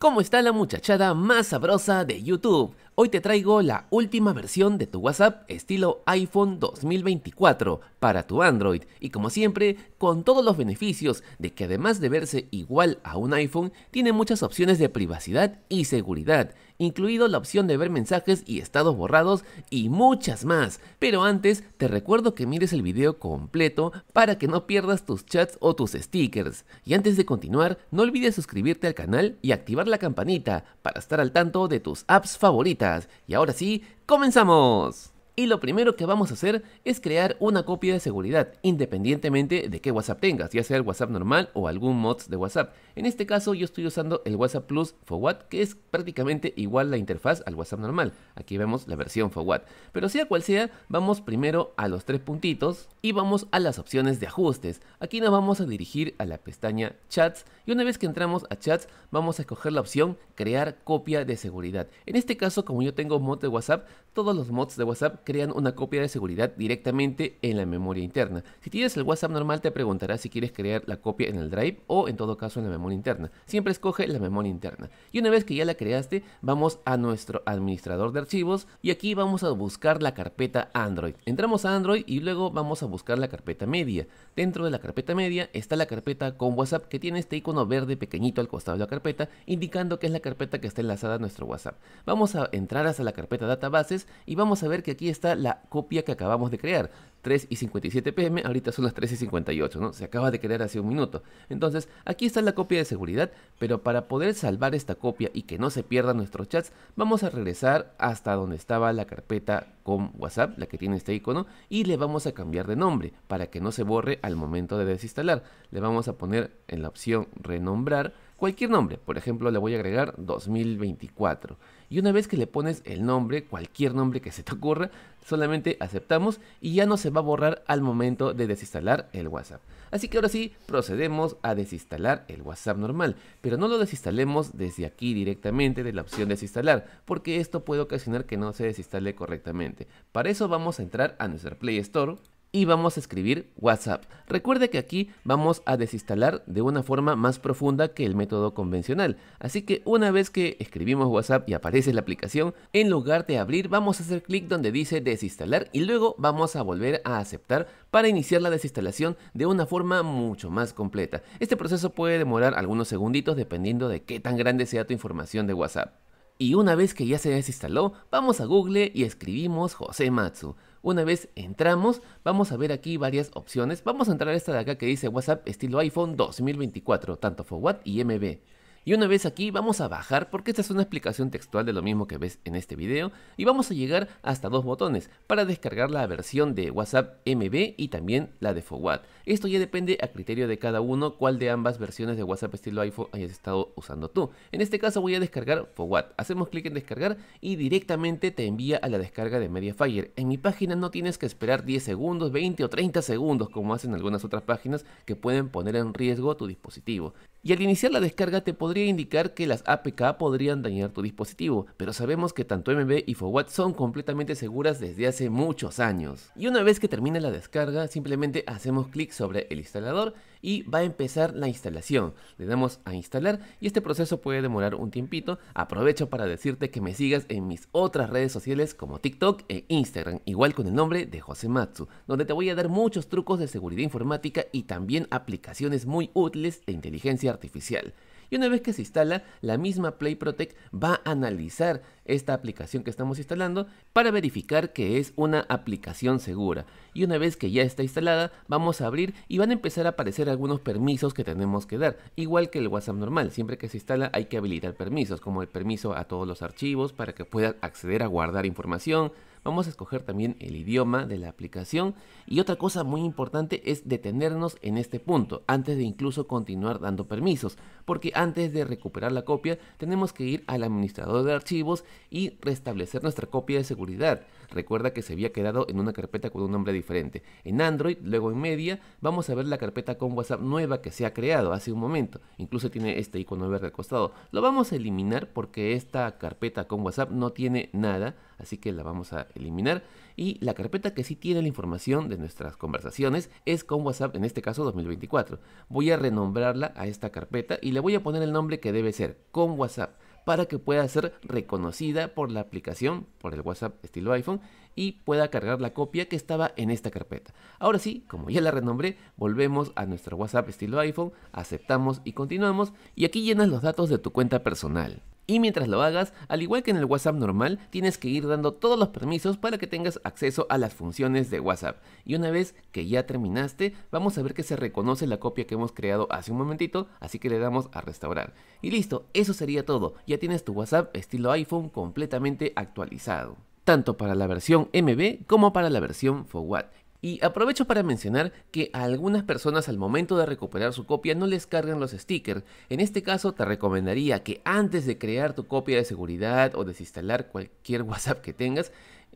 ¿Cómo está la muchachada más sabrosa de YouTube? Hoy te traigo la última versión de tu WhatsApp estilo iPhone 2024 para tu Android y como siempre con todos los beneficios de que además de verse igual a un iPhone tiene muchas opciones de privacidad y seguridad, incluido la opción de ver mensajes y estados borrados y muchas más. Pero antes te recuerdo que mires el video completo para que no pierdas tus chats o tus stickers. Y antes de continuar no olvides suscribirte al canal y activar la campanita para estar al tanto de tus apps favoritas. Y ahora sí, comenzamos y lo primero que vamos a hacer es crear una copia de seguridad, independientemente de qué WhatsApp tengas, ya sea el WhatsApp normal o algún mods de WhatsApp. En este caso yo estoy usando el WhatsApp Plus Forward, que es prácticamente igual la interfaz al WhatsApp normal. Aquí vemos la versión Forward. Pero sea cual sea, vamos primero a los tres puntitos y vamos a las opciones de ajustes. Aquí nos vamos a dirigir a la pestaña Chats y una vez que entramos a Chats vamos a escoger la opción Crear copia de seguridad. En este caso, como yo tengo mods de WhatsApp, todos los mods de WhatsApp crean una copia de seguridad directamente en la memoria interna. Si tienes el WhatsApp normal te preguntará si quieres crear la copia en el Drive o en todo caso en la memoria interna. Siempre escoge la memoria interna. Y una vez que ya la creaste, vamos a nuestro administrador de archivos y aquí vamos a buscar la carpeta Android. Entramos a Android y luego vamos a buscar la carpeta media. Dentro de la carpeta media está la carpeta con WhatsApp que tiene este icono verde pequeñito al costado de la carpeta indicando que es la carpeta que está enlazada a nuestro WhatsApp. Vamos a entrar hasta la carpeta databases y vamos a ver que aquí está la copia que acabamos de crear. 3 y 57 pm, ahorita son las 3 y 58, ¿no? Se acaba de crear hace un minuto. Entonces, aquí está la copia de seguridad, pero para poder salvar esta copia y que no se pierdan nuestros chats, vamos a regresar hasta donde estaba la carpeta con WhatsApp, la que tiene este icono, y le vamos a cambiar de nombre para que no se borre al momento de desinstalar. Le vamos a poner en la opción renombrar cualquier nombre. Por ejemplo, le voy a agregar 2024. Y una vez que le pones el nombre, cualquier nombre que se te ocurra, solamente aceptamos y ya no se va a borrar al momento de desinstalar el WhatsApp. Así que ahora sí, procedemos a desinstalar el WhatsApp normal, pero no lo desinstalemos desde aquí directamente de la opción desinstalar, porque esto puede ocasionar que no se desinstale correctamente. Para eso vamos a entrar a nuestro Play Store y vamos a escribir WhatsApp. Recuerde que aquí vamos a desinstalar de una forma más profunda que el método convencional. Así que una vez que escribimos WhatsApp y aparece la aplicación, en lugar de abrir vamos a hacer clic donde dice desinstalar y luego vamos a volver a aceptar para iniciar la desinstalación de una forma mucho más completa. Este proceso puede demorar algunos segunditos dependiendo de qué tan grande sea tu información de WhatsApp. Y una vez que ya se desinstaló, vamos a Google y escribimos José Matsu. Una vez entramos, vamos a ver aquí varias opciones. Vamos a entrar a esta de acá que dice WhatsApp estilo iPhone 2024, tanto for what y MB. Y una vez aquí vamos a bajar porque esta es una explicación textual de lo mismo que ves en este video y vamos a llegar hasta dos botones para descargar la versión de WhatsApp MB y también la de FOWAT. Esto ya depende a criterio de cada uno cuál de ambas versiones de WhatsApp estilo iPhone hayas estado usando tú. En este caso voy a descargar FOWAT, hacemos clic en descargar y directamente te envía a la descarga de Mediafire. En mi página no tienes que esperar 10 segundos, 20 o 30 segundos como hacen algunas otras páginas que pueden poner en riesgo tu dispositivo. Y al iniciar la descarga te puedo podría indicar que las APK podrían dañar tu dispositivo, pero sabemos que tanto MB y FOWAT son completamente seguras desde hace muchos años. Y una vez que termine la descarga, simplemente hacemos clic sobre el instalador y va a empezar la instalación. Le damos a instalar y este proceso puede demorar un tiempito. Aprovecho para decirte que me sigas en mis otras redes sociales como TikTok e Instagram, igual con el nombre de José Matsu, donde te voy a dar muchos trucos de seguridad informática y también aplicaciones muy útiles de inteligencia artificial. Y una vez que se instala, la misma Play Protect va a analizar esta aplicación que estamos instalando para verificar que es una aplicación segura. Y una vez que ya está instalada, vamos a abrir y van a empezar a aparecer algunos permisos que tenemos que dar. Igual que el WhatsApp normal, siempre que se instala hay que habilitar permisos, como el permiso a todos los archivos para que puedan acceder a guardar información, Vamos a escoger también el idioma de la aplicación y otra cosa muy importante es detenernos en este punto antes de incluso continuar dando permisos, porque antes de recuperar la copia tenemos que ir al administrador de archivos y restablecer nuestra copia de seguridad. Recuerda que se había quedado en una carpeta con un nombre diferente. En Android, luego en media, vamos a ver la carpeta con WhatsApp nueva que se ha creado hace un momento. Incluso tiene este icono verde al costado. Lo vamos a eliminar porque esta carpeta con WhatsApp no tiene nada así que la vamos a eliminar. Y la carpeta que sí tiene la información de nuestras conversaciones es con WhatsApp, en este caso 2024. Voy a renombrarla a esta carpeta y le voy a poner el nombre que debe ser, con WhatsApp para que pueda ser reconocida por la aplicación, por el WhatsApp estilo iPhone, y pueda cargar la copia que estaba en esta carpeta. Ahora sí, como ya la renombré, volvemos a nuestro WhatsApp estilo iPhone, aceptamos y continuamos, y aquí llenas los datos de tu cuenta personal. Y mientras lo hagas, al igual que en el WhatsApp normal, tienes que ir dando todos los permisos para que tengas acceso a las funciones de WhatsApp. Y una vez que ya terminaste, vamos a ver que se reconoce la copia que hemos creado hace un momentito, así que le damos a restaurar. Y listo, eso sería todo. Ya tienes tu WhatsApp estilo iPhone completamente actualizado tanto para la versión MB como para la versión FOWAT y aprovecho para mencionar que a algunas personas al momento de recuperar su copia no les cargan los stickers. En este caso te recomendaría que antes de crear tu copia de seguridad o desinstalar cualquier WhatsApp que tengas,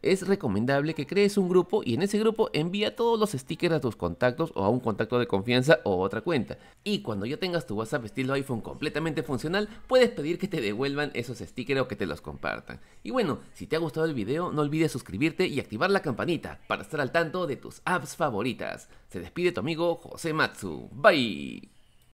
es recomendable que crees un grupo y en ese grupo envía todos los stickers a tus contactos o a un contacto de confianza o otra cuenta. Y cuando ya tengas tu WhatsApp estilo iPhone completamente funcional, puedes pedir que te devuelvan esos stickers o que te los compartan. Y bueno, si te ha gustado el video, no olvides suscribirte y activar la campanita para estar al tanto de tus apps favoritas. Se despide tu amigo José Matsu. Bye.